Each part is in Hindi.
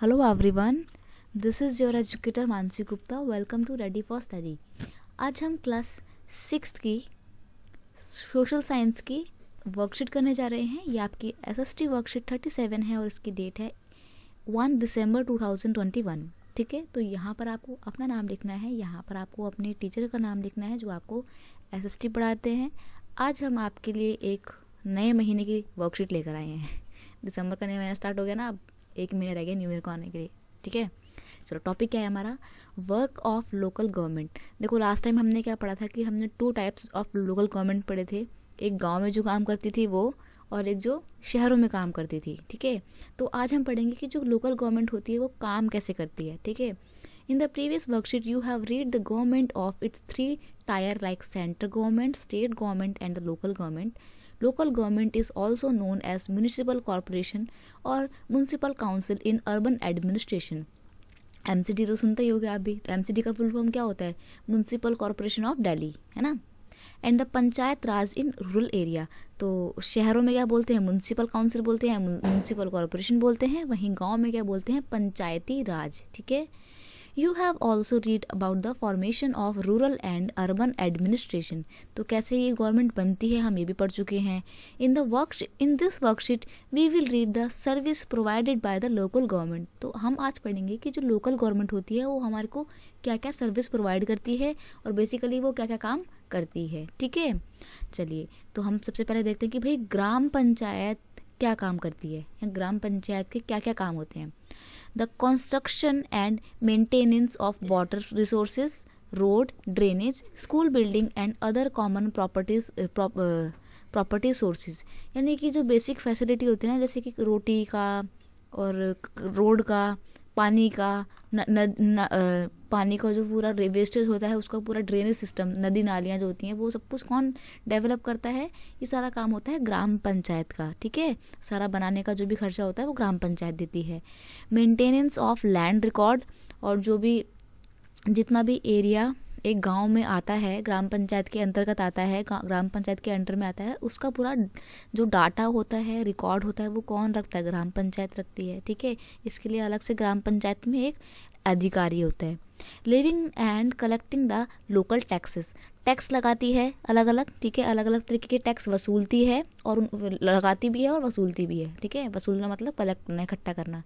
Hello everyone this is your educator Mansi Gupta welcome to ready for study आज हम क्लास सिक्स की सोशल साइंस की वर्कशीट करने जा रहे हैं ये आपकी एसएसटी वर्कशीट थर्टी सेवन है और इसकी डेट है वन दिसंबर टू थाउजेंड ट्वेंटी वन ठीक है तो यहाँ पर आपको अपना नाम लिखना है यहाँ पर आपको अपने टीचर का नाम लिखना है जो आपको एस पढ़ाते हैं आज हम आपके लिए एक नए महीने की वर्कशीट लेकर आए हैं दिसंबर का नया महीना स्टार्ट हो गया ना अब एक महीने रह गए न्यू ईयर को आने के लिए ठीक है चलो टॉपिक क्या है हमारा वर्क ऑफ लोकल गवर्नमेंट देखो लास्ट टाइम हमने क्या पढ़ा था कि हमने two types of local government पढ़े थे एक गांव में जो काम करती थी वो और एक जो शहरों में काम करती थी ठीक है तो आज हम पढ़ेंगे कि जो लोकल गवर्नमेंट होती है वो काम कैसे करती है ठीक है In the previous worksheet, you have read the government of its three tier like central government, state government and the local government. Local government is also known as municipal corporation or municipal council in urban administration. एम तो सुनते ही हो गया अभी तो एम का फुल फॉर्म क्या होता है म्यूनसिपल कॉरपोरेशन ऑफ डेली है ना and the panchayat raj in rural area तो शहरों में क्या बोलते हैं म्यूनसिपल काउंसिल बोलते हैं म्यूनसिपल कॉरपोरेशन बोलते हैं वहीं गांव में क्या बोलते हैं पंचायती राज ठीक है you have also read about the formation of rural and urban administration तो कैसे ये गवर्नमेंट बनती है हम ये भी पढ़ चुके हैं in the work in this worksheet we will read the service provided by the local government तो हम आज पढ़ेंगे कि जो लोकल गवर्नमेंट होती है वो हमारे को क्या क्या सर्विस प्रोवाइड करती है और बेसिकली वो क्या क्या काम करती है ठीक है चलिए तो हम सबसे पहले देखते हैं कि भाई ग्राम पंचायत क्या काम करती है या ग्राम पंचायत के क्या क्या काम होते हैं the construction and maintenance of water resources, road, drainage, school building and other common properties uh, prop, uh, property sources यानी कि जो basic facility होती है ना जैसे कि रोटी का और रोड का पानी का न, न, न, आ, पानी का जो पूरा वेस्टेज होता है उसका पूरा ड्रेनेज सिस्टम नदी नालियाँ जो होती हैं वो सब कुछ कौन डेवलप करता है ये सारा काम होता है ग्राम पंचायत का ठीक है सारा बनाने का जो भी खर्चा होता है वो ग्राम पंचायत देती है मेंटेनेंस ऑफ लैंड रिकॉर्ड और जो भी जितना भी एरिया एक गांव में आता है ग्राम पंचायत के अंतर्गत आता है ग्राम पंचायत के अंडर में आता है उसका पूरा जो डाटा होता है रिकॉर्ड होता है वो कौन रखता है ग्राम पंचायत रखती है ठीक है इसके लिए अलग से ग्राम पंचायत में एक अधिकारी होता है living and collecting the local taxes tax लगाती है अलग अलग ठीक है अलग अलग तरीके के टैक्स वसूलती है और लगाती भी है और वसूलती भी है ठीक है वसूलना मतलब कलेक्ट करना इकट्ठा करना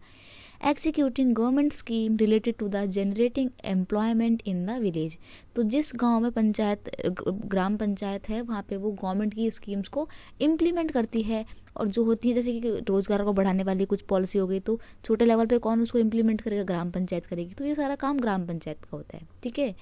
executing government scheme related to the generating employment in the village तो जिस गांव में पंचायत ग्राम पंचायत है वहाँ पे वो गवर्नमेंट की स्कीम्स को इम्प्लीमेंट करती है और जो होती है जैसे कि रोज़गार को बढ़ाने वाली कुछ पॉलिसी हो गई तो छोटे लेवल पे कौन उसको इम्प्लीमेंट करेगा ग्राम पंचायत करेगी तो ये सारा काम ग्राम पंचायत का होता है ठीक है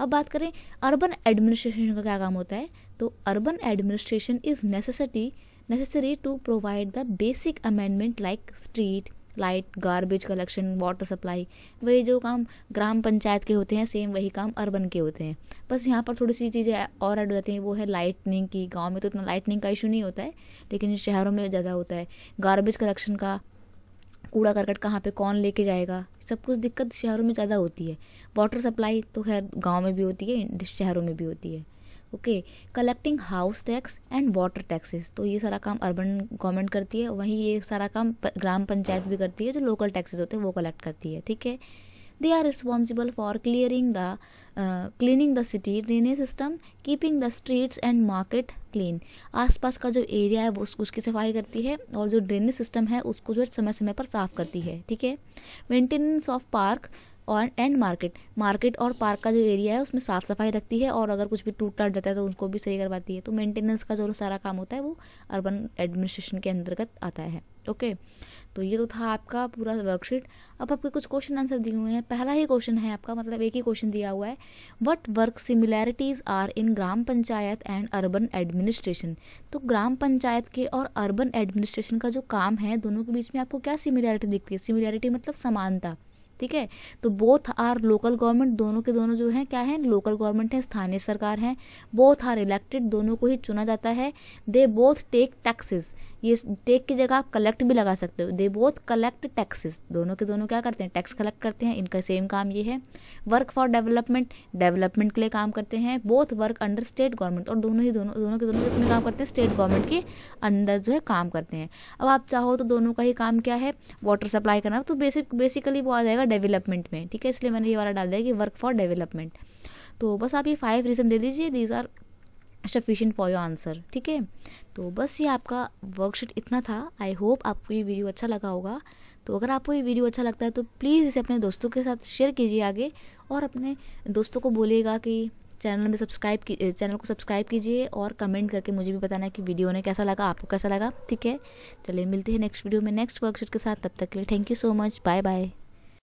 अब बात करें अर्बन एडमिनिस्ट्रेशन का क्या काम होता है तो urban administration is necessity necessary to provide the basic amendment like street light garbage collection water supply वही जो काम ग्राम पंचायत के होते हैं सेम वही काम अर्बन के होते हैं बस यहाँ पर थोड़ी सी चीज़ें और ऐड हो जाती हैं वो है लाइटनिंग की गाँव में तो इतना लाइटनिंग का इशू नहीं होता है लेकिन शहरों में ज़्यादा होता है गार्बेज कलेक्शन का कूड़ा करकट कहाँ पे कौन लेके जाएगा सब कुछ दिक्कत शहरों में ज़्यादा होती है वाटर सप्लाई तो खैर गांव में भी होती है शहरों में भी होती है okay collecting house tax and water taxes तो ये सारा काम अर्बन गवर्नमेंट करती है वहीं ये सारा काम ग्राम पंचायत भी करती है जो लोकल टैक्सेस होते हैं वो कलेक्ट करती है ठीक है they are responsible for clearing the cleaning the city drainage system keeping the streets and market clean आसपास का जो एरिया है वो उसकी सफाई करती है और जो ड्रेनेज सिस्टम है उसको जो है समय समय पर साफ करती है ठीक है मेंटेनेंस ऑफ पार्क और एंड मार्केट मार्केट और पार्क का जो एरिया है उसमें साफ़ सफाई रखती है और अगर कुछ भी टूट टाट जाता है तो उसको भी सही करवाती है तो मेंटेनेंस का जो सारा काम होता है वो अर्बन एडमिनिस्ट्रेशन के अंतर्गत आता है ओके तो ये तो था आपका पूरा वर्कशीट अब आपके कुछ क्वेश्चन आंसर दिए हुए हैं पहला ही क्वेश्चन है आपका मतलब एक ही क्वेश्चन दिया हुआ है what work similarities are in gram panchayat and urban administration तो ग्राम पंचायत के और अर्बन एडमिनिस्ट्रेशन का जो काम है दोनों के बीच में आपको क्या सिमिलैरिटी दिखती है सिमिलैरिटी मतलब समानता ठीक है तो बोथ आर लोकल गवर्नमेंट दोनों के दोनों जो हैं क्या है लोकल गवर्नमेंट है स्थानीय सरकार है बोथ आर इलेक्टेड दोनों को ही चुना जाता है दे बोथ टेक टैक्सेस ये टेक की जगह आप कलेक्ट भी लगा सकते हो दे बोथ कलेक्ट टैक्सेस दोनों के दोनों क्या करते हैं टैक्स कलेक्ट करते हैं इनका सेम काम ये है वर्क फॉर डेवलपमेंट डेवलपमेंट के लिए काम करते हैं both work under state government और दोनों ही दोनों दोनों के दोनों इसमें काम करते हैं स्टेट गवर्नमेंट के अंडर जो है काम करते हैं अब आप चाहो तो दोनों का ही काम क्या है वाटर सप्लाई करना तो बेसिक बेसिकली वो आ जाएगा जाएगा डेवलपमेंट में ठीक है इसलिए मैंने ये वाला डाल दिया कि वर्क फॉर डेवलपमेंट तो बस आप ये फाइव रीज़न दे दीजिए these are sufficient for your answer ठीक है तो बस ये आपका वर्कशीट इतना था आई होप आपको ये वीडियो अच्छा लगा होगा तो अगर आपको ये वीडियो अच्छा लगता है तो प्लीज़ इसे अपने दोस्तों के साथ शेयर कीजिए आगे और अपने दोस्तों को बोलिएगा कि चैनल में सब्सक्राइब की चैनल को सब्सक्राइब कीजिए और कमेंट करके मुझे भी बताना कि वीडियो ने कैसा लगा आपको कैसा लगा ठीक है चलिए मिलते हैं नेक्स्ट वीडियो में नेक्स्ट वर्कशीट के साथ तब तक के लिए thank you so much bye bye